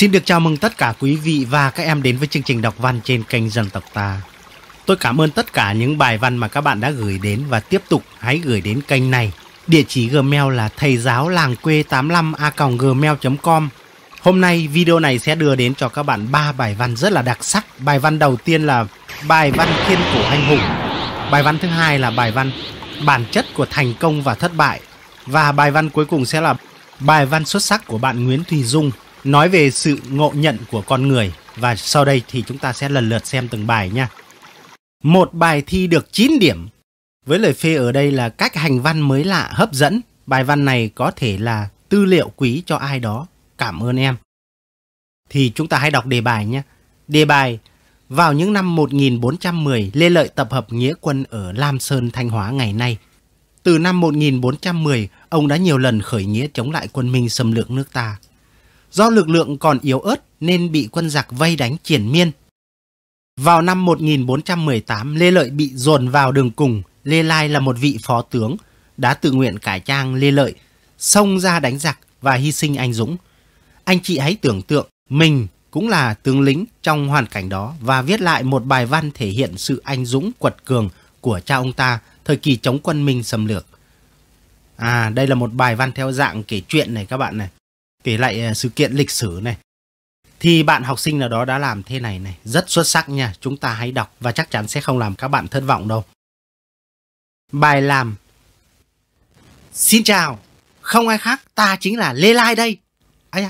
Xin được chào mừng tất cả quý vị và các em đến với chương trình đọc văn trên kênh Dân tộc ta. Tôi cảm ơn tất cả những bài văn mà các bạn đã gửi đến và tiếp tục hãy gửi đến kênh này. Địa chỉ Gmail là thầy giáo làng quê 85a.gmail.com Hôm nay video này sẽ đưa đến cho các bạn ba bài văn rất là đặc sắc. Bài văn đầu tiên là bài văn thiên cổ anh hùng. Bài văn thứ hai là bài văn bản chất của thành công và thất bại. Và bài văn cuối cùng sẽ là bài văn xuất sắc của bạn Nguyễn Thùy Dung nói về sự ngộ nhận của con người và sau đây thì chúng ta sẽ lần lượt xem từng bài nha. Một bài thi được 9 điểm. Với lời phê ở đây là cách hành văn mới lạ hấp dẫn. Bài văn này có thể là tư liệu quý cho ai đó. Cảm ơn em. Thì chúng ta hãy đọc đề bài nhé. Đề bài Vào những năm 1410, Lê Lợi tập hợp nghĩa quân ở Lam Sơn, Thanh Hóa ngày nay. Từ năm 1410, ông đã nhiều lần khởi nghĩa chống lại quân Minh xâm lược nước ta do lực lượng còn yếu ớt nên bị quân giặc vây đánh triển miên. Vào năm 1418, Lê Lợi bị dồn vào đường cùng, Lê Lai là một vị phó tướng, đã tự nguyện cải trang Lê Lợi, xông ra đánh giặc và hy sinh anh Dũng. Anh chị hãy tưởng tượng mình cũng là tướng lính trong hoàn cảnh đó và viết lại một bài văn thể hiện sự anh dũng quật cường của cha ông ta thời kỳ chống quân Minh xâm lược. À, đây là một bài văn theo dạng kể chuyện này các bạn này kể lại à, sự kiện lịch sử này thì bạn học sinh nào đó đã làm thế này này rất xuất sắc nha chúng ta hãy đọc và chắc chắn sẽ không làm các bạn thất vọng đâu bài làm xin chào không ai khác ta chính là lê lai đây ấy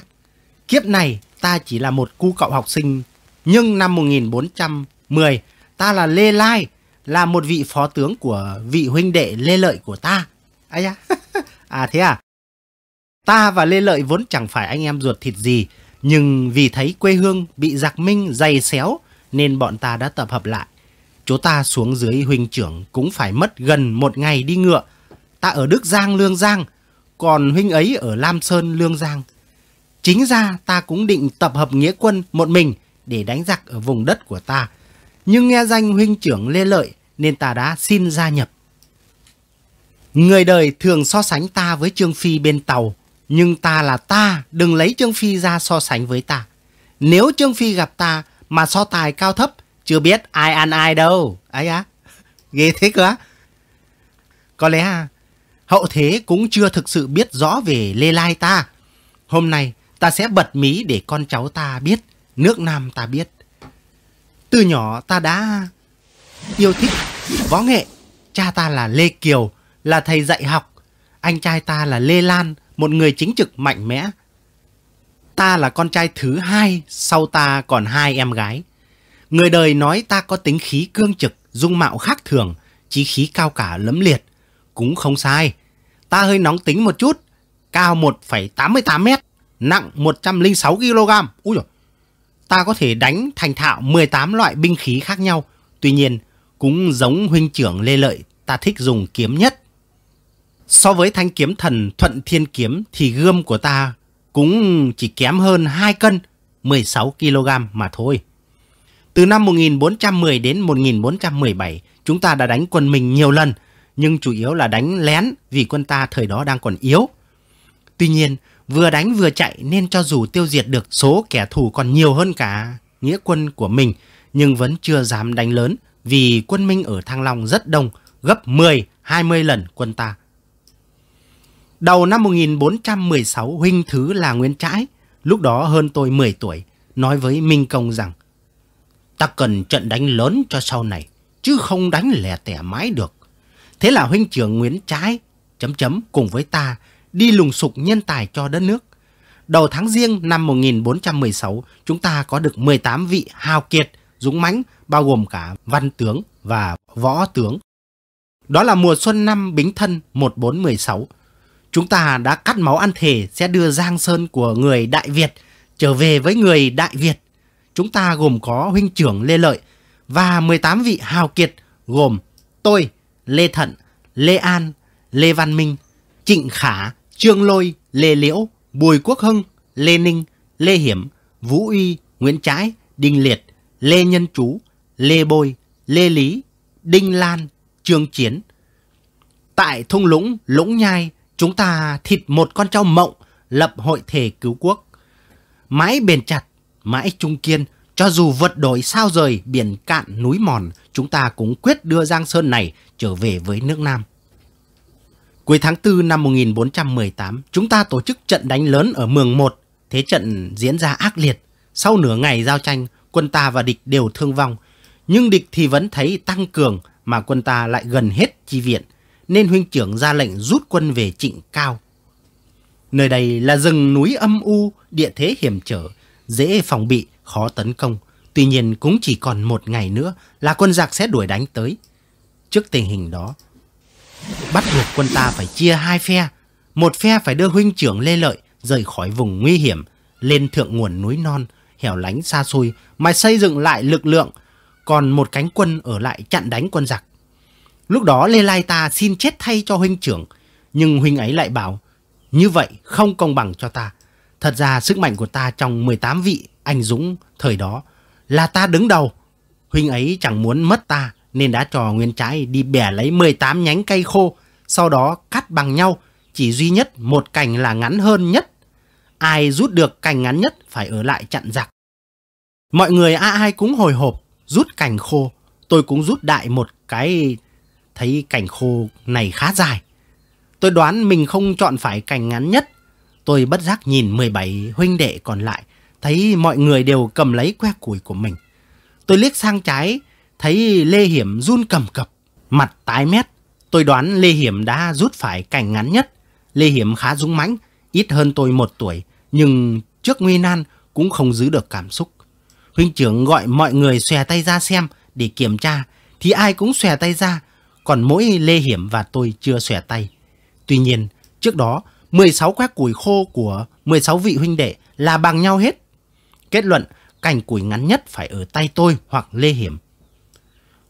kiếp này ta chỉ là một cu cậu học sinh nhưng năm 1410 ta là lê lai là một vị phó tướng của vị huynh đệ lê lợi của ta ấy à thế à Ta và Lê Lợi vốn chẳng phải anh em ruột thịt gì, nhưng vì thấy quê hương bị giặc minh dày xéo nên bọn ta đã tập hợp lại. Chỗ ta xuống dưới huynh trưởng cũng phải mất gần một ngày đi ngựa. Ta ở Đức Giang Lương Giang, còn huynh ấy ở Lam Sơn Lương Giang. Chính ra ta cũng định tập hợp nghĩa quân một mình để đánh giặc ở vùng đất của ta. Nhưng nghe danh huynh trưởng Lê Lợi nên ta đã xin gia nhập. Người đời thường so sánh ta với Trương Phi bên tàu nhưng ta là ta, đừng lấy Trương Phi ra so sánh với ta. Nếu Trương Phi gặp ta mà so tài cao thấp, chưa biết ai ăn ai đâu. Ấy á, à? ghê thế cơ á. Có lẽ à, hậu thế cũng chưa thực sự biết rõ về Lê Lai ta. Hôm nay ta sẽ bật mí để con cháu ta biết, nước Nam ta biết. Từ nhỏ ta đã yêu thích võ nghệ. Cha ta là Lê Kiều, là thầy dạy học. Anh trai ta là Lê Lan, một người chính trực mạnh mẽ. Ta là con trai thứ hai, sau ta còn hai em gái. Người đời nói ta có tính khí cương trực, dung mạo khác thường, chí khí cao cả lẫm liệt. Cũng không sai, ta hơi nóng tính một chút, cao 1,88 mét, nặng 106 kg. Úi dồi, ta có thể đánh thành thạo 18 loại binh khí khác nhau. Tuy nhiên, cũng giống huynh trưởng Lê Lợi, ta thích dùng kiếm nhất. So với thanh kiếm thần thuận thiên kiếm thì gươm của ta cũng chỉ kém hơn 2 cân, 16 kg mà thôi. Từ năm 1410 đến 1417, chúng ta đã đánh quân mình nhiều lần, nhưng chủ yếu là đánh lén vì quân ta thời đó đang còn yếu. Tuy nhiên, vừa đánh vừa chạy nên cho dù tiêu diệt được số kẻ thù còn nhiều hơn cả nghĩa quân của mình, nhưng vẫn chưa dám đánh lớn vì quân Minh ở Thăng Long rất đông, gấp 10-20 lần quân ta. Đầu năm 1416, huynh thứ là nguyễn Trãi, lúc đó hơn tôi 10 tuổi, nói với Minh Công rằng Ta cần trận đánh lớn cho sau này, chứ không đánh lẻ tẻ mãi được. Thế là huynh trưởng Nguyễn Trãi, chấm chấm cùng với ta, đi lùng sục nhân tài cho đất nước. Đầu tháng riêng năm 1416, chúng ta có được 18 vị hào kiệt, dũng mãnh, bao gồm cả văn tướng và võ tướng. Đó là mùa xuân năm Bính Thân 1416, chúng ta đã cắt máu ăn thể sẽ đưa Giang Sơn của người Đại Việt trở về với người Đại Việt. Chúng ta gồm có huynh trưởng Lê Lợi và 18 vị hào kiệt gồm tôi, Lê Thận, Lê An, Lê Văn Minh, Trịnh Khả, Trương Lôi, Lê Liễu, Bùi Quốc Hưng, Lê Ninh, Lê Hiểm, Vũ Uy, Nguyễn Trái, Đinh Liệt, Lê Nhân Chú, Lê Bôi, Lê Lý, Đinh Lan, Trương Chiến. Tại thung lũng Lũng Nhai, Chúng ta thịt một con trâu mộng, lập hội thể cứu quốc. Mãi bền chặt, mãi trung kiên, cho dù vượt đổi sao rời biển cạn núi mòn, chúng ta cũng quyết đưa Giang Sơn này trở về với nước Nam. Cuối tháng 4 năm 1418, chúng ta tổ chức trận đánh lớn ở Mường một Thế trận diễn ra ác liệt. Sau nửa ngày giao tranh, quân ta và địch đều thương vong. Nhưng địch thì vẫn thấy tăng cường mà quân ta lại gần hết chi viện nên huynh trưởng ra lệnh rút quân về Trịnh Cao. Nơi đây là rừng núi âm u, địa thế hiểm trở, dễ phòng bị, khó tấn công. Tuy nhiên cũng chỉ còn một ngày nữa là quân giặc sẽ đuổi đánh tới. Trước tình hình đó, bắt buộc quân ta phải chia hai phe. Một phe phải đưa huynh trưởng Lê Lợi rời khỏi vùng nguy hiểm, lên thượng nguồn núi non, hẻo lánh xa xôi mà xây dựng lại lực lượng. Còn một cánh quân ở lại chặn đánh quân giặc. Lúc đó Lê Lai ta xin chết thay cho huynh trưởng, nhưng huynh ấy lại bảo, như vậy không công bằng cho ta. Thật ra sức mạnh của ta trong 18 vị anh dũng thời đó là ta đứng đầu. Huynh ấy chẳng muốn mất ta nên đã trò nguyên trái đi bẻ lấy 18 nhánh cây khô, sau đó cắt bằng nhau, chỉ duy nhất một cành là ngắn hơn nhất. Ai rút được cành ngắn nhất phải ở lại chặn giặc. Mọi người ai ai cũng hồi hộp, rút cành khô, tôi cũng rút đại một cái thấy cành khô này khá dài. Tôi đoán mình không chọn phải cành ngắn nhất. Tôi bất giác nhìn 17 huynh đệ còn lại, thấy mọi người đều cầm lấy que củi của mình. Tôi liếc sang trái, thấy Lê Hiểm run cầm cập, mặt tái mét. Tôi đoán Lê Hiểm đã rút phải cành ngắn nhất. Lê Hiểm khá dũng mãnh, ít hơn tôi một tuổi, nhưng trước nguy nan cũng không giữ được cảm xúc. Huynh trưởng gọi mọi người xòe tay ra xem để kiểm tra, thì ai cũng xòe tay ra, còn mỗi Lê Hiểm và tôi chưa xòe tay. Tuy nhiên, trước đó, 16 quét củi khô của 16 vị huynh đệ là bằng nhau hết. Kết luận, cành củi ngắn nhất phải ở tay tôi hoặc Lê Hiểm.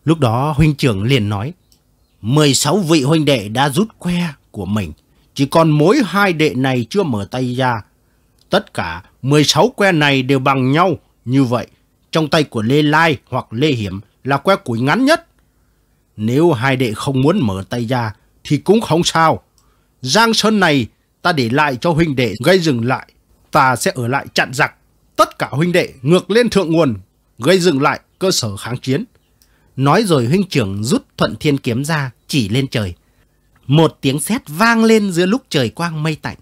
Lúc đó huynh trưởng liền nói, 16 vị huynh đệ đã rút que của mình, chỉ còn mỗi hai đệ này chưa mở tay ra. Tất cả 16 que này đều bằng nhau, như vậy, trong tay của Lê Lai hoặc Lê Hiểm là que củi ngắn nhất. Nếu hai đệ không muốn mở tay ra thì cũng không sao. Giang Sơn này ta để lại cho huynh đệ gây dừng lại. Ta sẽ ở lại chặn giặc. Tất cả huynh đệ ngược lên thượng nguồn, gây dừng lại cơ sở kháng chiến. Nói rồi huynh trưởng rút thuận thiên kiếm ra, chỉ lên trời. Một tiếng sét vang lên giữa lúc trời quang mây tạnh.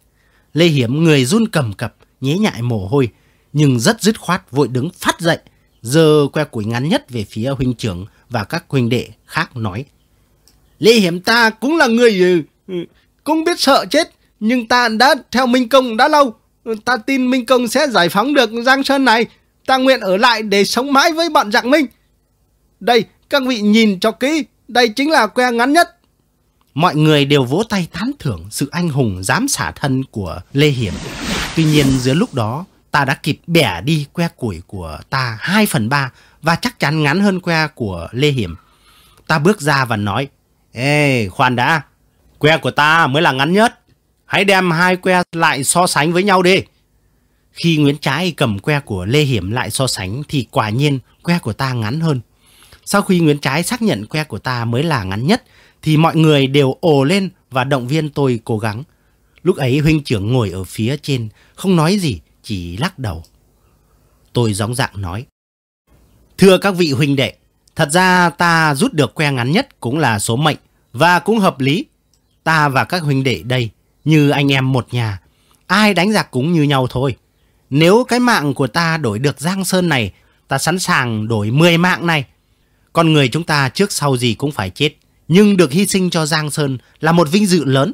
Lê Hiểm người run cầm cập, nhế nhại mồ hôi, nhưng rất dứt khoát vội đứng phát dậy, giơ que củi ngắn nhất về phía huynh trưởng, và các huynh đệ khác nói. Lê Hiểm ta cũng là người ừ, ừ, cũng biết sợ chết, nhưng ta đã theo Minh Công đã lâu. Ta tin Minh Công sẽ giải phóng được Giang Sơn này. Ta nguyện ở lại để sống mãi với bọn giặc Minh. Đây, các vị nhìn cho kỹ, đây chính là que ngắn nhất. Mọi người đều vỗ tay tán thưởng sự anh hùng dám xả thân của Lê Hiểm. Tuy nhiên giữa lúc đó, ta đã kịp bẻ đi que củi của ta 2 phần 3 và chắc chắn ngắn hơn que của Lê Hiểm. Ta bước ra và nói, Ê, khoan đã, que của ta mới là ngắn nhất. Hãy đem hai que lại so sánh với nhau đi. Khi Nguyễn Trái cầm que của Lê Hiểm lại so sánh thì quả nhiên que của ta ngắn hơn. Sau khi Nguyễn Trái xác nhận que của ta mới là ngắn nhất thì mọi người đều ồ lên và động viên tôi cố gắng. Lúc ấy huynh trưởng ngồi ở phía trên, không nói gì, chỉ lắc đầu. Tôi gióng dạng nói. Thưa các vị huynh đệ, thật ra ta rút được que ngắn nhất cũng là số mệnh và cũng hợp lý. Ta và các huynh đệ đây như anh em một nhà, ai đánh giặc cũng như nhau thôi. Nếu cái mạng của ta đổi được Giang Sơn này, ta sẵn sàng đổi 10 mạng này. Con người chúng ta trước sau gì cũng phải chết, nhưng được hy sinh cho Giang Sơn là một vinh dự lớn.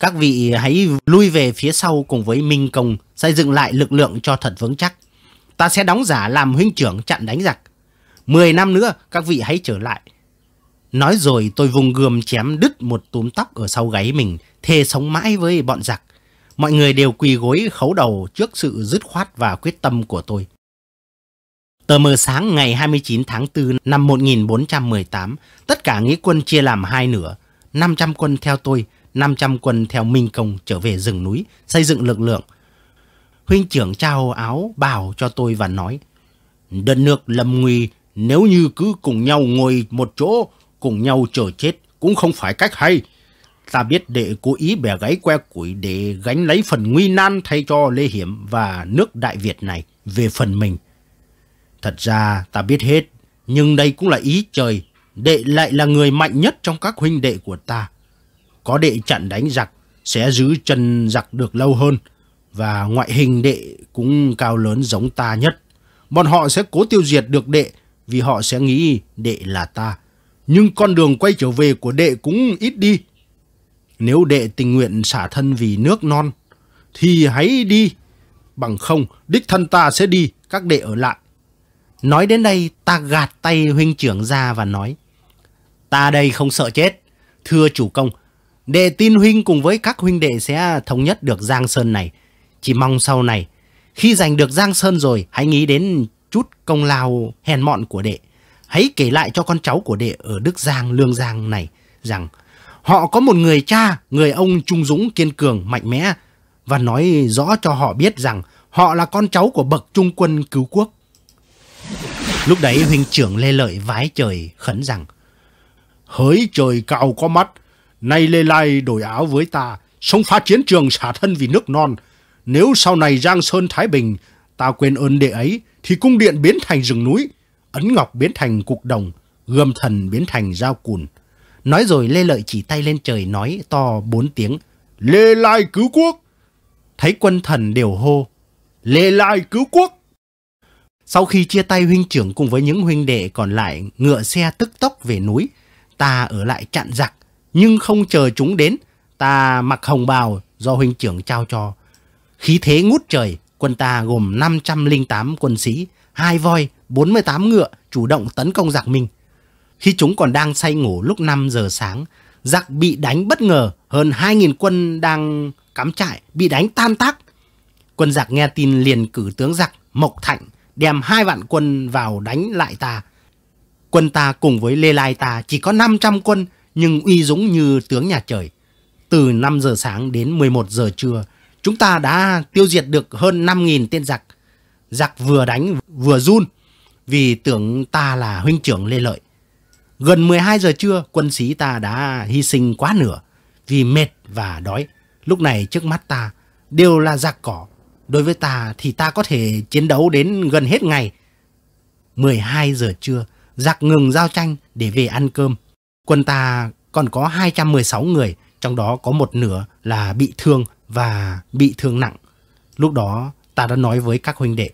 Các vị hãy lui về phía sau cùng với Minh Công xây dựng lại lực lượng cho thật vững chắc. Ta sẽ đóng giả làm huynh trưởng chặn đánh giặc. Mười năm nữa các vị hãy trở lại. Nói rồi tôi vùng gươm chém đứt một túm tóc ở sau gáy mình, thề sống mãi với bọn giặc. Mọi người đều quỳ gối khấu đầu trước sự dứt khoát và quyết tâm của tôi. Tờ mờ sáng ngày 29 tháng 4 năm 1418, tất cả nghĩa quân chia làm hai nửa, 500 quân theo tôi, 500 quân theo Minh Công trở về rừng núi, xây dựng lực lượng, Huynh trưởng trao áo bào cho tôi và nói, đất nước lâm nguy nếu như cứ cùng nhau ngồi một chỗ, cùng nhau chờ chết cũng không phải cách hay. Ta biết đệ cố ý bẻ gáy que củi để gánh lấy phần nguy nan thay cho Lê Hiểm và nước Đại Việt này về phần mình. Thật ra ta biết hết, nhưng đây cũng là ý trời. Đệ lại là người mạnh nhất trong các huynh đệ của ta. Có đệ chặn đánh giặc, sẽ giữ chân giặc được lâu hơn và ngoại hình đệ cũng cao lớn giống ta nhất. Bọn họ sẽ cố tiêu diệt được đệ vì họ sẽ nghĩ đệ là ta. Nhưng con đường quay trở về của đệ cũng ít đi. Nếu đệ tình nguyện xả thân vì nước non, thì hãy đi. Bằng không, đích thân ta sẽ đi, các đệ ở lại. Nói đến đây, ta gạt tay huynh trưởng ra và nói. Ta đây không sợ chết. Thưa chủ công, đệ tin huynh cùng với các huynh đệ sẽ thống nhất được Giang Sơn này. Chỉ mong sau này, khi giành được Giang Sơn rồi, hãy nghĩ đến chút công lao hèn mọn của đệ. Hãy kể lại cho con cháu của đệ ở Đức Giang, Lương Giang này rằng họ có một người cha, người ông trung dũng kiên cường, mạnh mẽ và nói rõ cho họ biết rằng họ là con cháu của bậc trung quân cứu quốc. Lúc đấy huynh trưởng Lê Lợi vái trời khấn rằng Hỡi trời cao có mắt, nay Lê Lai đổi áo với ta, sống phá chiến trường xả thân vì nước non, nếu sau này Giang Sơn Thái Bình, ta quên ơn đệ ấy, thì cung điện biến thành rừng núi, ấn ngọc biến thành cục đồng, gươm thần biến thành dao cùn. Nói rồi Lê Lợi chỉ tay lên trời nói to bốn tiếng, Lê Lai cứu quốc! Thấy quân thần đều hô, Lê Lai cứu quốc! Sau khi chia tay huynh trưởng cùng với những huynh đệ còn lại ngựa xe tức tốc về núi, ta ở lại chặn giặc, nhưng không chờ chúng đến, ta mặc hồng bào do huynh trưởng trao cho, Khí thế ngút trời, quân ta gồm 508 quân sĩ, hai voi, 48 ngựa chủ động tấn công giặc Minh. Khi chúng còn đang say ngủ lúc 5 giờ sáng, giặc bị đánh bất ngờ, hơn 2.000 quân đang cắm trại bị đánh tan tác. Quân giặc nghe tin liền cử tướng giặc Mộc Thạnh đem hai vạn quân vào đánh lại ta. Quân ta cùng với Lê Lai ta chỉ có 500 quân nhưng uy dũng như tướng nhà trời. Từ 5 giờ sáng đến 11 giờ trưa, Chúng ta đã tiêu diệt được hơn 5.000 tên giặc. Giặc vừa đánh vừa run vì tưởng ta là huynh trưởng Lê Lợi. Gần 12 giờ trưa, quân sĩ ta đã hy sinh quá nửa vì mệt và đói. Lúc này trước mắt ta đều là giặc cỏ. Đối với ta thì ta có thể chiến đấu đến gần hết ngày. 12 giờ trưa, giặc ngừng giao tranh để về ăn cơm. Quân ta còn có 216 người, trong đó có một nửa là bị thương và bị thương nặng. Lúc đó ta đã nói với các huynh đệ.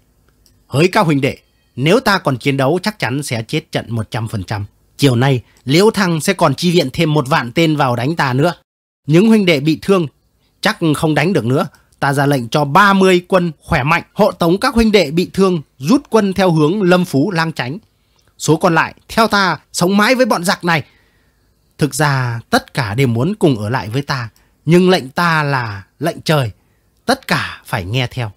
Hỡi các huynh đệ, nếu ta còn chiến đấu chắc chắn sẽ chết trận 100%. Chiều nay, Liễu Thăng sẽ còn chi viện thêm một vạn tên vào đánh ta nữa. Những huynh đệ bị thương chắc không đánh được nữa. Ta ra lệnh cho 30 quân khỏe mạnh hộ tống các huynh đệ bị thương rút quân theo hướng Lâm Phú Lang Chánh. Số còn lại theo ta sống mãi với bọn giặc này. Thực ra tất cả đều muốn cùng ở lại với ta, nhưng lệnh ta là lệnh trời, tất cả phải nghe theo.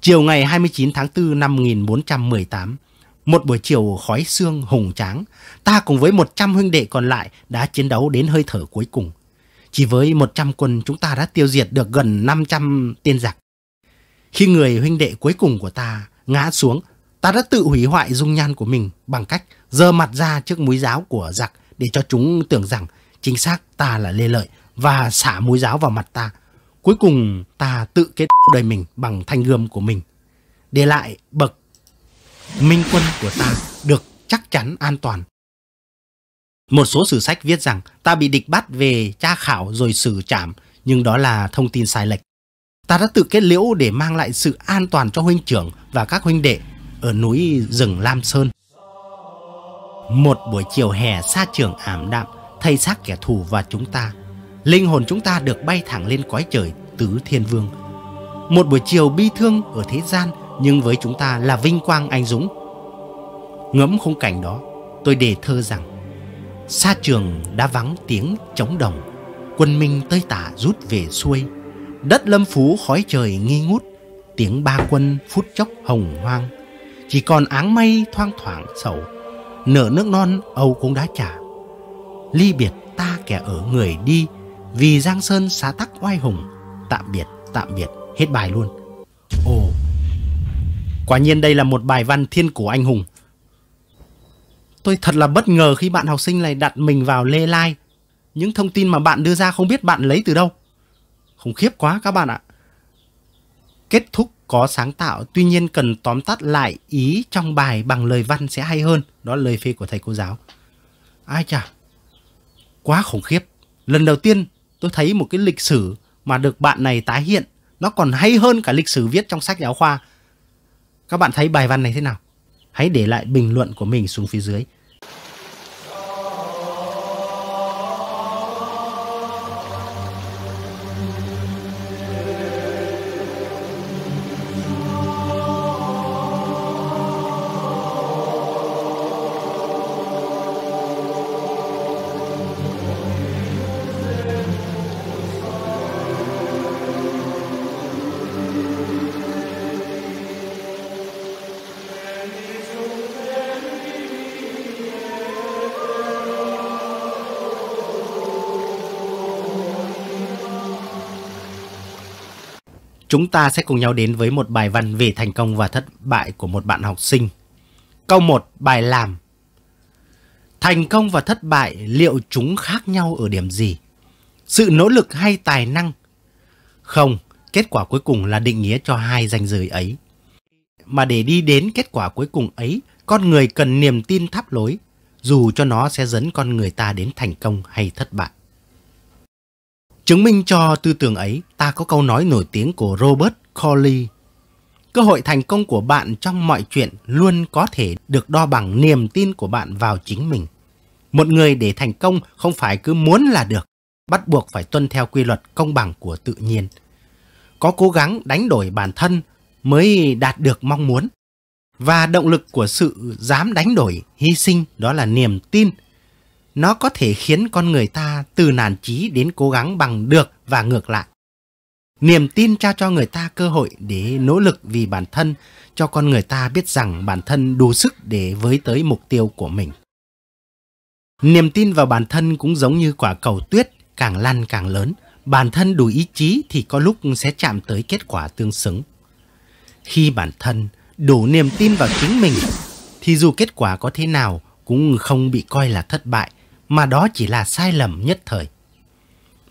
Chiều ngày 29 tháng 4 năm 1418, một buổi chiều khói xương hùng tráng, ta cùng với 100 huynh đệ còn lại đã chiến đấu đến hơi thở cuối cùng. Chỉ với 100 quân chúng ta đã tiêu diệt được gần 500 tên giặc. Khi người huynh đệ cuối cùng của ta ngã xuống, ta đã tự hủy hoại dung nhan của mình bằng cách dơ mặt ra trước mũi giáo của giặc để cho chúng tưởng rằng chính xác ta là Lê Lợi và xả mũi giáo vào mặt ta Cuối cùng ta tự kết đời mình bằng thanh gươm của mình. Để lại bậc minh quân của ta được chắc chắn an toàn. Một số sử sách viết rằng ta bị địch bắt về tra khảo rồi xử trảm, nhưng đó là thông tin sai lệch. Ta đã tự kết liễu để mang lại sự an toàn cho huynh trưởng và các huynh đệ ở núi rừng Lam Sơn. Một buổi chiều hè xa trường ảm đạm, thay xác kẻ thù và chúng ta linh hồn chúng ta được bay thẳng lên cõi trời tứ thiên vương. Một buổi chiều bi thương ở thế gian nhưng với chúng ta là vinh quang anh dũng. Ngẫm khung cảnh đó, tôi đề thơ rằng Xa trường đã vắng tiếng chống đồng, quân minh tơi tả rút về xuôi. Đất lâm phú khói trời nghi ngút, tiếng ba quân phút chốc hồng hoang. Chỉ còn áng mây thoang thoảng sầu, nở nước non âu cũng đã trả. Ly biệt ta kẻ ở người đi, vì Giang Sơn xá tắc oai hùng Tạm biệt, tạm biệt, hết bài luôn Ồ Quả nhiên đây là một bài văn thiên cổ anh hùng Tôi thật là bất ngờ khi bạn học sinh này đặt mình vào lê lai Những thông tin mà bạn đưa ra không biết bạn lấy từ đâu Khủng khiếp quá các bạn ạ Kết thúc có sáng tạo tuy nhiên cần tóm tắt lại ý trong bài bằng lời văn sẽ hay hơn đó là lời phê của thầy cô giáo ai chà quá khủng khiếp lần đầu tiên tôi thấy một cái lịch sử mà được bạn này tái hiện nó còn hay hơn cả lịch sử viết trong sách giáo khoa các bạn thấy bài văn này thế nào hãy để lại bình luận của mình xuống phía dưới chúng ta sẽ cùng nhau đến với một bài văn về thành công và thất bại của một bạn học sinh. Câu 1. Bài làm Thành công và thất bại liệu chúng khác nhau ở điểm gì? Sự nỗ lực hay tài năng? Không, kết quả cuối cùng là định nghĩa cho hai danh giới ấy. Mà để đi đến kết quả cuối cùng ấy, con người cần niềm tin thắp lối, dù cho nó sẽ dẫn con người ta đến thành công hay thất bại. Chứng minh cho tư tưởng ấy, ta có câu nói nổi tiếng của Robert Corley. Cơ hội thành công của bạn trong mọi chuyện luôn có thể được đo bằng niềm tin của bạn vào chính mình. Một người để thành công không phải cứ muốn là được, bắt buộc phải tuân theo quy luật công bằng của tự nhiên. Có cố gắng đánh đổi bản thân mới đạt được mong muốn. Và động lực của sự dám đánh đổi, hy sinh đó là niềm tin nó có thể khiến con người ta từ nản chí đến cố gắng bằng được và ngược lại. Niềm tin trao cho người ta cơ hội để nỗ lực vì bản thân, cho con người ta biết rằng bản thân đủ sức để với tới mục tiêu của mình. Niềm tin vào bản thân cũng giống như quả cầu tuyết, càng lăn càng lớn, bản thân đủ ý chí thì có lúc sẽ chạm tới kết quả tương xứng. Khi bản thân đủ niềm tin vào chính mình thì dù kết quả có thế nào cũng không bị coi là thất bại mà đó chỉ là sai lầm nhất thời.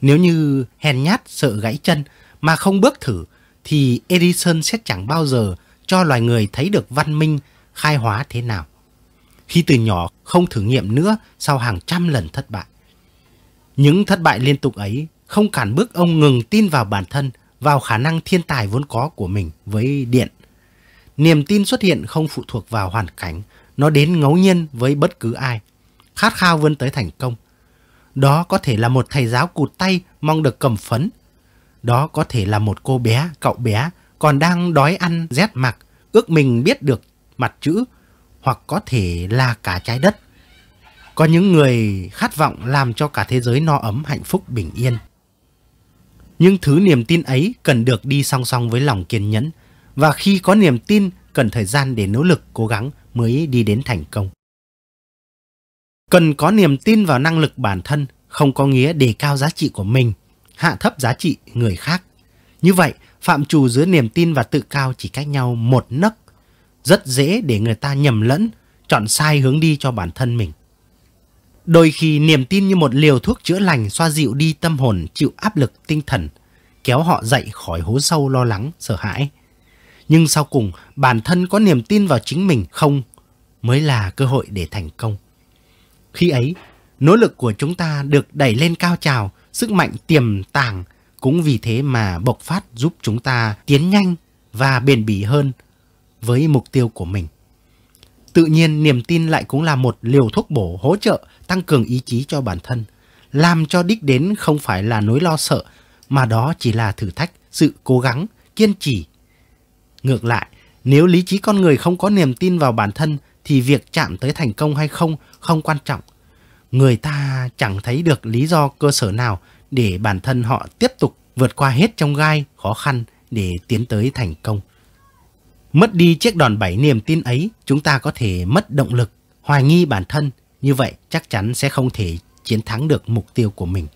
Nếu như hèn nhát sợ gãy chân mà không bước thử thì Edison sẽ chẳng bao giờ cho loài người thấy được văn minh khai hóa thế nào. Khi từ nhỏ không thử nghiệm nữa sau hàng trăm lần thất bại. Những thất bại liên tục ấy không cản bước ông ngừng tin vào bản thân, vào khả năng thiên tài vốn có của mình với điện. Niềm tin xuất hiện không phụ thuộc vào hoàn cảnh, nó đến ngẫu nhiên với bất cứ ai khát khao vươn tới thành công. Đó có thể là một thầy giáo cụt tay mong được cầm phấn. Đó có thể là một cô bé, cậu bé còn đang đói ăn rét mặc, ước mình biết được mặt chữ hoặc có thể là cả trái đất. Có những người khát vọng làm cho cả thế giới no ấm hạnh phúc bình yên. Nhưng thứ niềm tin ấy cần được đi song song với lòng kiên nhẫn và khi có niềm tin cần thời gian để nỗ lực cố gắng mới đi đến thành công. Cần có niềm tin vào năng lực bản thân không có nghĩa đề cao giá trị của mình, hạ thấp giá trị người khác. Như vậy, phạm trù giữa niềm tin và tự cao chỉ cách nhau một nấc. Rất dễ để người ta nhầm lẫn, chọn sai hướng đi cho bản thân mình. Đôi khi niềm tin như một liều thuốc chữa lành xoa dịu đi tâm hồn chịu áp lực tinh thần, kéo họ dậy khỏi hố sâu lo lắng, sợ hãi. Nhưng sau cùng, bản thân có niềm tin vào chính mình không mới là cơ hội để thành công. Khi ấy, nỗ lực của chúng ta được đẩy lên cao trào, sức mạnh tiềm tàng cũng vì thế mà bộc phát giúp chúng ta tiến nhanh và bền bỉ hơn với mục tiêu của mình. Tự nhiên niềm tin lại cũng là một liều thuốc bổ hỗ trợ tăng cường ý chí cho bản thân, làm cho đích đến không phải là nỗi lo sợ mà đó chỉ là thử thách, sự cố gắng, kiên trì. Ngược lại, nếu lý trí con người không có niềm tin vào bản thân thì việc chạm tới thành công hay không không quan trọng. Người ta chẳng thấy được lý do cơ sở nào để bản thân họ tiếp tục vượt qua hết trong gai khó khăn để tiến tới thành công. Mất đi chiếc đòn bẩy niềm tin ấy, chúng ta có thể mất động lực, hoài nghi bản thân, như vậy chắc chắn sẽ không thể chiến thắng được mục tiêu của mình.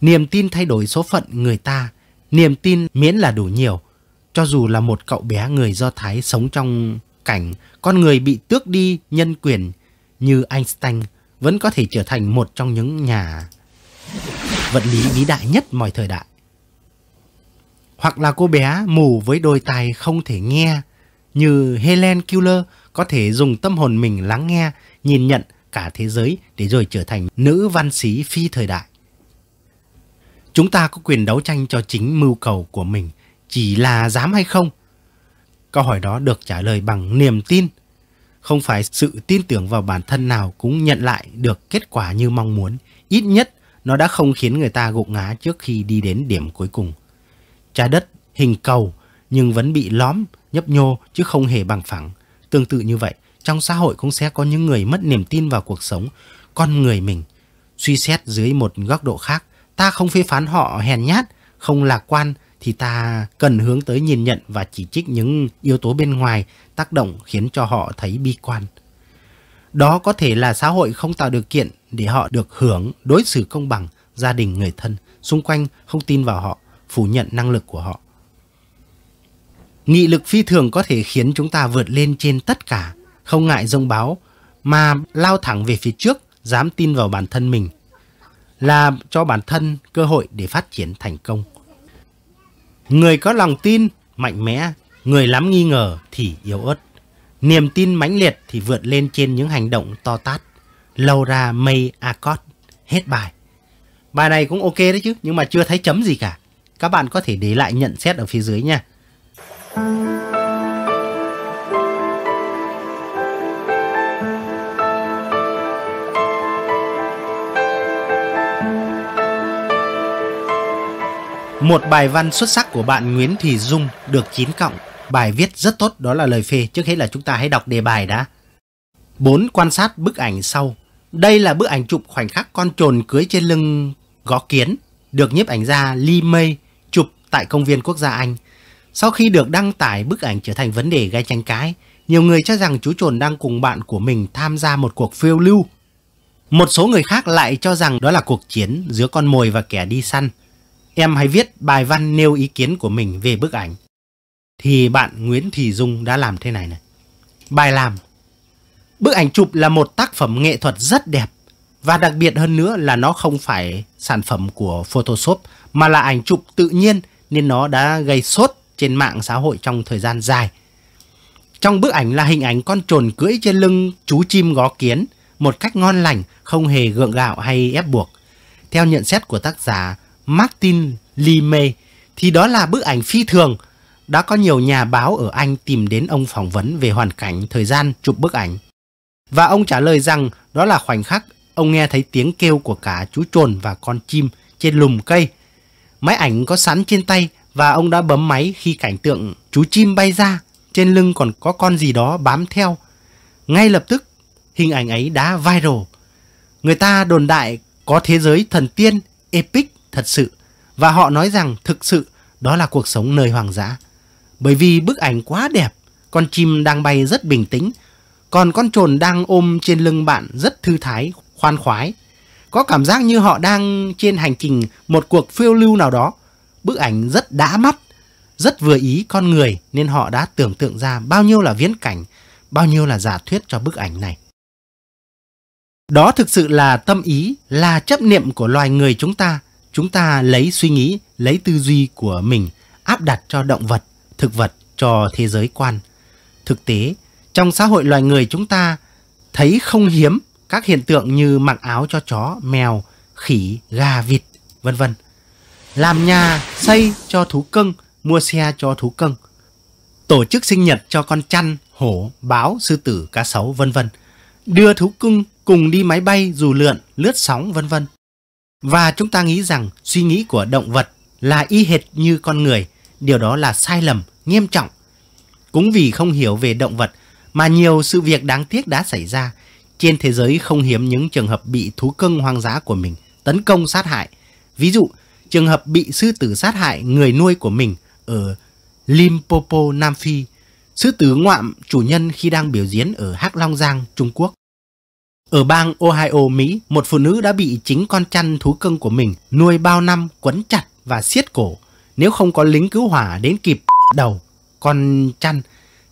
Niềm tin thay đổi số phận người ta, niềm tin miễn là đủ nhiều, cho dù là một cậu bé người Do Thái sống trong cảnh con người bị tước đi nhân quyền như Einstein vẫn có thể trở thành một trong những nhà vật lý vĩ đại nhất mọi thời đại. Hoặc là cô bé mù với đôi tai không thể nghe, như Helen Keller có thể dùng tâm hồn mình lắng nghe, nhìn nhận cả thế giới để rồi trở thành nữ văn sĩ phi thời đại. Chúng ta có quyền đấu tranh cho chính mưu cầu của mình, chỉ là dám hay không – Câu hỏi đó được trả lời bằng niềm tin. Không phải sự tin tưởng vào bản thân nào cũng nhận lại được kết quả như mong muốn. Ít nhất nó đã không khiến người ta gục ngã trước khi đi đến điểm cuối cùng. Trái đất hình cầu nhưng vẫn bị lõm, nhấp nhô chứ không hề bằng phẳng. Tương tự như vậy, trong xã hội cũng sẽ có những người mất niềm tin vào cuộc sống, con người mình. Suy xét dưới một góc độ khác, ta không phê phán họ hèn nhát, không lạc quan, thì ta cần hướng tới nhìn nhận và chỉ trích những yếu tố bên ngoài tác động khiến cho họ thấy bi quan. Đó có thể là xã hội không tạo điều kiện để họ được hưởng đối xử công bằng, gia đình người thân, xung quanh không tin vào họ, phủ nhận năng lực của họ. Nghị lực phi thường có thể khiến chúng ta vượt lên trên tất cả, không ngại rông báo, mà lao thẳng về phía trước, dám tin vào bản thân mình, là cho bản thân cơ hội để phát triển thành công. Người có lòng tin, mạnh mẽ, người lắm nghi ngờ thì yếu ớt. Niềm tin mãnh liệt thì vượt lên trên những hành động to tát. Laura May Accord, hết bài. Bài này cũng ok đấy chứ, nhưng mà chưa thấy chấm gì cả. Các bạn có thể để lại nhận xét ở phía dưới nha. Thank you. Một bài văn xuất sắc của bạn Nguyễn Thị Dung được 9 cộng. Bài viết rất tốt, đó là lời phê. Trước hết là chúng ta hãy đọc đề bài đã. 4. Quan sát bức ảnh sau. Đây là bức ảnh chụp khoảnh khắc con trồn cưới trên lưng gõ kiến, được nhiếp ảnh gia Lee May chụp tại công viên quốc gia Anh. Sau khi được đăng tải, bức ảnh trở thành vấn đề gây tranh cãi. Nhiều người cho rằng chú trồn đang cùng bạn của mình tham gia một cuộc phiêu lưu. Một số người khác lại cho rằng đó là cuộc chiến giữa con mồi và kẻ đi săn em hãy viết bài văn nêu ý kiến của mình về bức ảnh. Thì bạn Nguyễn Thị Dung đã làm thế này này. Bài làm Bức ảnh chụp là một tác phẩm nghệ thuật rất đẹp và đặc biệt hơn nữa là nó không phải sản phẩm của Photoshop mà là ảnh chụp tự nhiên nên nó đã gây sốt trên mạng xã hội trong thời gian dài. Trong bức ảnh là hình ảnh con trồn cưỡi trên lưng chú chim gó kiến một cách ngon lành, không hề gượng gạo hay ép buộc. Theo nhận xét của tác giả, Martin Lime thì đó là bức ảnh phi thường. Đã có nhiều nhà báo ở Anh tìm đến ông phỏng vấn về hoàn cảnh thời gian chụp bức ảnh. Và ông trả lời rằng đó là khoảnh khắc ông nghe thấy tiếng kêu của cả chú trồn và con chim trên lùm cây. Máy ảnh có sẵn trên tay và ông đã bấm máy khi cảnh tượng chú chim bay ra, trên lưng còn có con gì đó bám theo. Ngay lập tức, hình ảnh ấy đã viral. Người ta đồn đại có thế giới thần tiên, epic thật sự và họ nói rằng thực sự đó là cuộc sống nơi hoàng dã. Bởi vì bức ảnh quá đẹp, con chim đang bay rất bình tĩnh, còn con trồn đang ôm trên lưng bạn rất thư thái, khoan khoái. Có cảm giác như họ đang trên hành trình một cuộc phiêu lưu nào đó. Bức ảnh rất đã mắt, rất vừa ý con người nên họ đã tưởng tượng ra bao nhiêu là viễn cảnh, bao nhiêu là giả thuyết cho bức ảnh này. Đó thực sự là tâm ý, là chấp niệm của loài người chúng ta chúng ta lấy suy nghĩ, lấy tư duy của mình áp đặt cho động vật, thực vật, cho thế giới quan. Thực tế, trong xã hội loài người chúng ta thấy không hiếm các hiện tượng như mặc áo cho chó, mèo, khỉ, gà, vịt, vân vân. Làm nhà, xây cho thú cưng, mua xe cho thú cưng. Tổ chức sinh nhật cho con chăn, hổ, báo, sư tử, cá sấu, vân vân. Đưa thú cưng cùng đi máy bay, dù lượn, lướt sóng, vân vân. Và chúng ta nghĩ rằng suy nghĩ của động vật là y hệt như con người, điều đó là sai lầm, nghiêm trọng. Cũng vì không hiểu về động vật mà nhiều sự việc đáng tiếc đã xảy ra. Trên thế giới không hiếm những trường hợp bị thú cưng hoang dã của mình tấn công sát hại. Ví dụ, trường hợp bị sư tử sát hại người nuôi của mình ở Limpopo, Nam Phi. Sư tử ngoạm chủ nhân khi đang biểu diễn ở Hắc Long Giang, Trung Quốc. Ở bang Ohio, Mỹ, một phụ nữ đã bị chính con chăn thú cưng của mình nuôi bao năm quấn chặt và siết cổ. Nếu không có lính cứu hỏa đến kịp đầu con chăn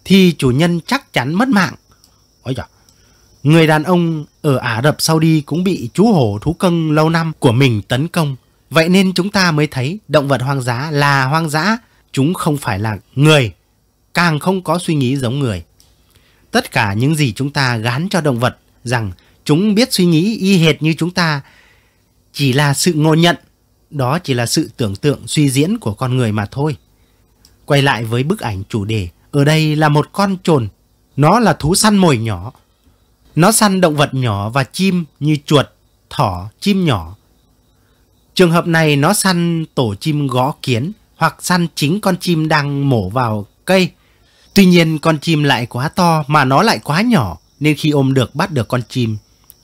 thì chủ nhân chắc chắn mất mạng. Ôi trời. Người đàn ông ở Ả Rập Saudi cũng bị chú hổ thú cưng lâu năm của mình tấn công. Vậy nên chúng ta mới thấy động vật hoang dã là hoang dã, chúng không phải là người, càng không có suy nghĩ giống người. Tất cả những gì chúng ta gán cho động vật rằng Chúng biết suy nghĩ y hệt như chúng ta, chỉ là sự ngộ nhận, đó chỉ là sự tưởng tượng suy diễn của con người mà thôi. Quay lại với bức ảnh chủ đề, ở đây là một con chồn nó là thú săn mồi nhỏ. Nó săn động vật nhỏ và chim như chuột, thỏ, chim nhỏ. Trường hợp này nó săn tổ chim gõ kiến hoặc săn chính con chim đang mổ vào cây. Tuy nhiên con chim lại quá to mà nó lại quá nhỏ nên khi ôm được bắt được con chim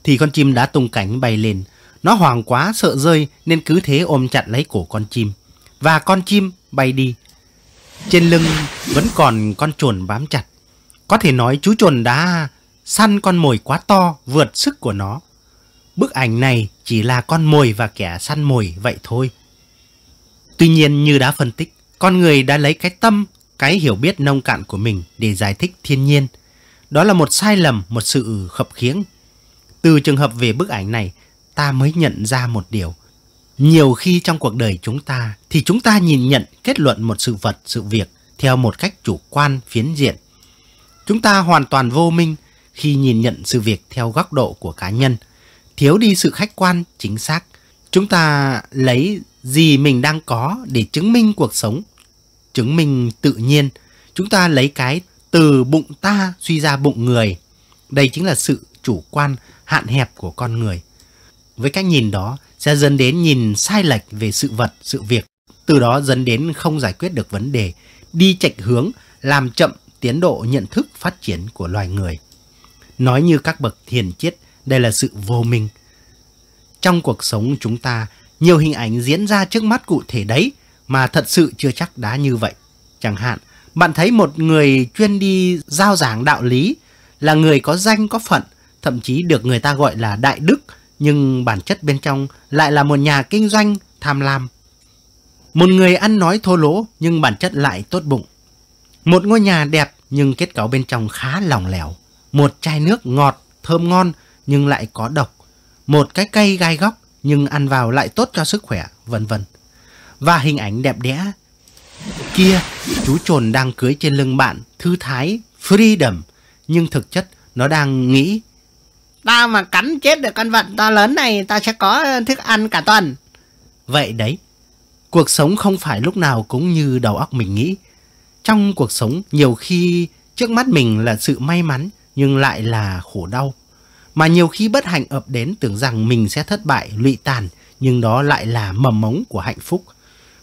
thì con chim đã tung cánh bay lên. Nó hoảng quá sợ rơi nên cứ thế ôm chặt lấy cổ con chim. Và con chim bay đi. Trên lưng vẫn còn con chuồn bám chặt. Có thể nói chú chuồn đã săn con mồi quá to vượt sức của nó. Bức ảnh này chỉ là con mồi và kẻ săn mồi vậy thôi. Tuy nhiên như đã phân tích, con người đã lấy cái tâm, cái hiểu biết nông cạn của mình để giải thích thiên nhiên. Đó là một sai lầm, một sự khập khiễng từ trường hợp về bức ảnh này, ta mới nhận ra một điều. Nhiều khi trong cuộc đời chúng ta thì chúng ta nhìn nhận kết luận một sự vật, sự việc theo một cách chủ quan, phiến diện. Chúng ta hoàn toàn vô minh khi nhìn nhận sự việc theo góc độ của cá nhân, thiếu đi sự khách quan, chính xác. Chúng ta lấy gì mình đang có để chứng minh cuộc sống, chứng minh tự nhiên. Chúng ta lấy cái từ bụng ta suy ra bụng người. Đây chính là sự chủ quan hạn hẹp của con người. Với cách nhìn đó sẽ dẫn đến nhìn sai lệch về sự vật, sự việc, từ đó dẫn đến không giải quyết được vấn đề, đi chệch hướng, làm chậm tiến độ nhận thức phát triển của loài người. Nói như các bậc thiền triết, đây là sự vô minh. Trong cuộc sống chúng ta, nhiều hình ảnh diễn ra trước mắt cụ thể đấy mà thật sự chưa chắc đã như vậy. Chẳng hạn, bạn thấy một người chuyên đi giao giảng đạo lý là người có danh có phận thậm chí được người ta gọi là đại đức, nhưng bản chất bên trong lại là một nhà kinh doanh tham lam. Một người ăn nói thô lỗ nhưng bản chất lại tốt bụng. Một ngôi nhà đẹp nhưng kết cấu bên trong khá lỏng lẻo. Một chai nước ngọt, thơm ngon nhưng lại có độc. Một cái cây gai góc nhưng ăn vào lại tốt cho sức khỏe, vân vân. Và hình ảnh đẹp đẽ. Kia, chú trồn đang cưới trên lưng bạn, thư thái, freedom. Nhưng thực chất nó đang nghĩ Tao mà cắn chết được con vật to lớn này Tao sẽ có thức ăn cả tuần Vậy đấy Cuộc sống không phải lúc nào cũng như đầu óc mình nghĩ Trong cuộc sống nhiều khi Trước mắt mình là sự may mắn Nhưng lại là khổ đau Mà nhiều khi bất hạnh ập đến Tưởng rằng mình sẽ thất bại, lụy tàn Nhưng đó lại là mầm mống của hạnh phúc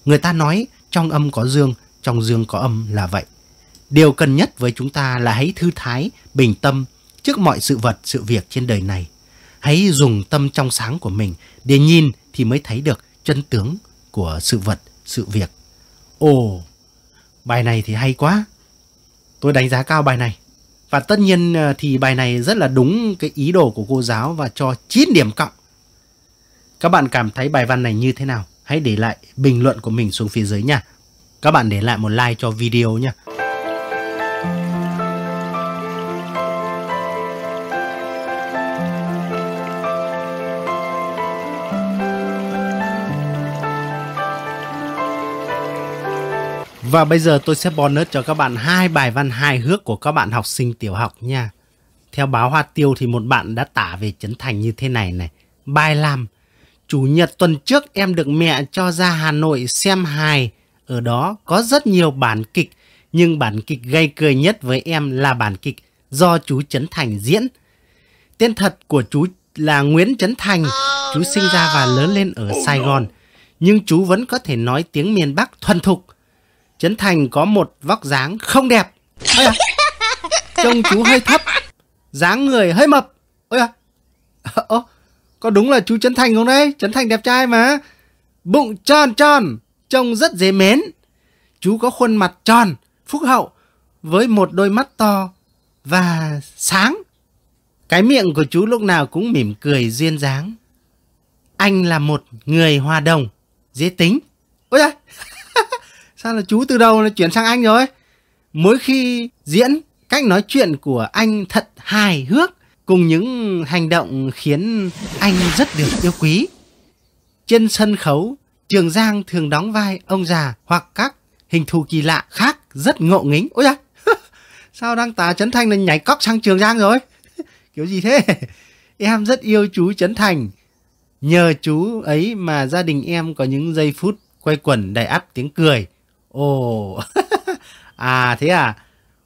Người ta nói trong âm có dương Trong dương có âm là vậy Điều cần nhất với chúng ta là hãy thư thái, bình tâm, trước mọi sự vật, sự việc trên đời này. Hãy dùng tâm trong sáng của mình để nhìn thì mới thấy được chân tướng của sự vật, sự việc. Ồ, bài này thì hay quá. Tôi đánh giá cao bài này. Và tất nhiên ờ, thì bài này rất là đúng cái ý đồ của cô giáo và cho 9 điểm cộng. Các bạn cảm thấy bài văn này như thế nào? Hãy để lại bình luận của mình xuống phía dưới nha. Các bạn để lại một like cho video nha. Và bây giờ tôi sẽ bonus cho các bạn hai bài văn hài hước của các bạn học sinh tiểu học nha. Theo báo Hoa Tiêu thì một bạn đã tả về Trấn Thành như thế này này. Bài làm. Chủ nhật tuần trước em được mẹ cho ra Hà Nội xem hài. Ở đó có rất nhiều bản kịch. Nhưng bản kịch gây cười nhất với em là bản kịch do chú Trấn Thành diễn. Tên thật của chú là Nguyễn Trấn Thành. Chú sinh ra và lớn lên ở oh, Sài Gòn. Nhưng chú vẫn có thể nói tiếng miền Bắc thuần thục Trấn Thành có một vóc dáng không đẹp. Ôi à, trông chú hơi thấp, dáng người hơi mập. Ôi à, ơ, có đúng là chú Trấn Thành không đấy? Trấn Thành đẹp trai mà. Bụng tròn tròn, trông rất dễ mến. Chú có khuôn mặt tròn, phúc hậu, với một đôi mắt to và sáng. Cái miệng của chú lúc nào cũng mỉm cười duyên dáng. Anh là một người hòa đồng, dễ tính. Ôi trời! À, sao là chú từ đầu là chuyển sang anh rồi mỗi khi diễn cách nói chuyện của anh thật hài hước cùng những hành động khiến anh rất được yêu quý trên sân khấu trường giang thường đóng vai ông già hoặc các hình thù kỳ lạ khác rất ngộ nghĩnh ôi da sao đăng tà trấn thành là nhảy cóc sang trường giang rồi kiểu gì thế em rất yêu chú trấn thành nhờ chú ấy mà gia đình em có những giây phút quay quần đầy áp tiếng cười Ồ, à thế à,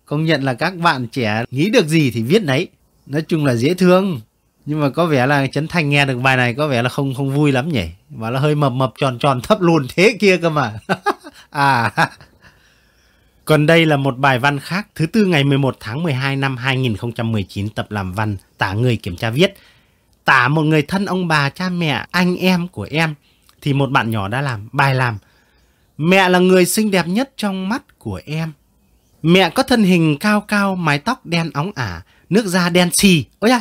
công nhận là các bạn trẻ nghĩ được gì thì viết đấy. Nói chung là dễ thương, nhưng mà có vẻ là Trấn Thành nghe được bài này có vẻ là không không vui lắm nhỉ. Và là hơi mập mập tròn tròn thấp luôn thế kia cơ mà. à, còn đây là một bài văn khác thứ tư ngày 11 tháng 12 năm 2019 tập làm văn tả người kiểm tra viết. Tả một người thân ông bà cha mẹ anh em của em thì một bạn nhỏ đã làm bài làm Mẹ là người xinh đẹp nhất trong mắt của em. Mẹ có thân hình cao cao, mái tóc đen óng ả, nước da đen xì. Ôi da,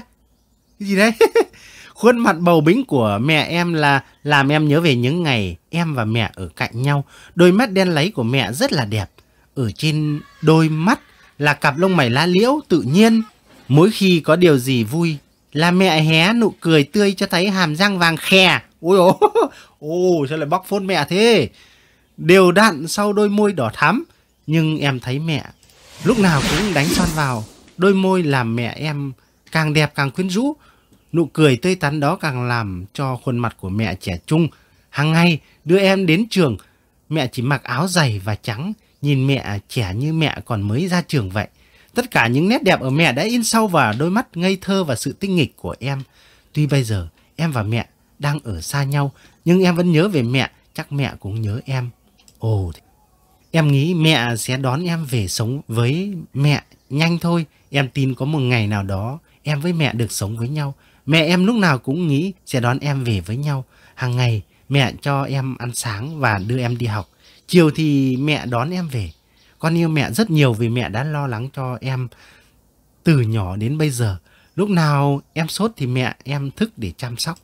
cái gì đấy? Khuôn mặt bầu bính của mẹ em là làm em nhớ về những ngày em và mẹ ở cạnh nhau. Đôi mắt đen lấy của mẹ rất là đẹp. Ở trên đôi mắt là cặp lông mày lá liễu tự nhiên. Mỗi khi có điều gì vui là mẹ hé nụ cười tươi cho thấy hàm răng vàng khè. Ôi ôi, ôi sao lại bóc phốt mẹ thế? đều đặn sau đôi môi đỏ thắm. Nhưng em thấy mẹ lúc nào cũng đánh son vào, đôi môi làm mẹ em càng đẹp càng quyến rũ. Nụ cười tươi tắn đó càng làm cho khuôn mặt của mẹ trẻ trung. Hàng ngày đưa em đến trường, mẹ chỉ mặc áo dày và trắng, nhìn mẹ trẻ như mẹ còn mới ra trường vậy. Tất cả những nét đẹp ở mẹ đã in sâu vào đôi mắt ngây thơ và sự tinh nghịch của em. Tuy bây giờ em và mẹ đang ở xa nhau, nhưng em vẫn nhớ về mẹ, chắc mẹ cũng nhớ em. Ồ, em nghĩ mẹ sẽ đón em về sống với mẹ nhanh thôi. Em tin có một ngày nào đó em với mẹ được sống với nhau. Mẹ em lúc nào cũng nghĩ sẽ đón em về với nhau. Hàng ngày mẹ cho em ăn sáng và đưa em đi học. Chiều thì mẹ đón em về. Con yêu mẹ rất nhiều vì mẹ đã lo lắng cho em từ nhỏ đến bây giờ. Lúc nào em sốt thì mẹ em thức để chăm sóc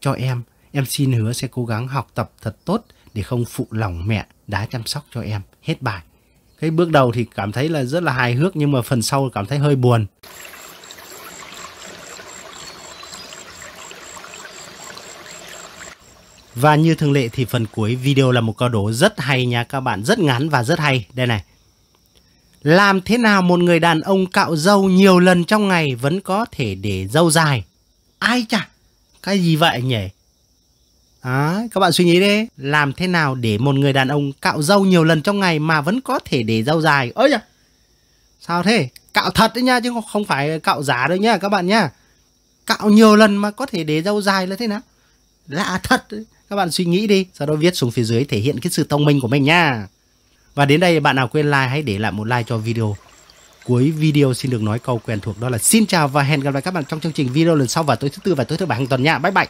cho em. Em xin hứa sẽ cố gắng học tập thật tốt để không phụ lòng mẹ đã chăm sóc cho em hết bài. Cái bước đầu thì cảm thấy là rất là hài hước nhưng mà phần sau cảm thấy hơi buồn. Và như thường lệ thì phần cuối video là một câu đố rất hay nha các bạn, rất ngắn và rất hay. Đây này. Làm thế nào một người đàn ông cạo râu nhiều lần trong ngày vẫn có thể để râu dài? Ai chả? Cái gì vậy nhỉ? À, các bạn suy nghĩ đi, làm thế nào để một người đàn ông cạo râu nhiều lần trong ngày mà vẫn có thể để râu dài? Ơi nhá. Sao thế? Cạo thật đấy nha chứ không phải cạo giả đâu nha các bạn nhá. Cạo nhiều lần mà có thể để râu dài là thế nào? Lạ thật. Đấy. Các bạn suy nghĩ đi, sau đó viết xuống phía dưới thể hiện cái sự thông minh của mình nha. Và đến đây bạn nào quên like hãy để lại một like cho video. Cuối video xin được nói câu quen thuộc đó là xin chào và hẹn gặp lại các bạn trong chương trình video lần sau vào tối thứ tư và tối thứ bảy hàng tuần nha. Bye bye.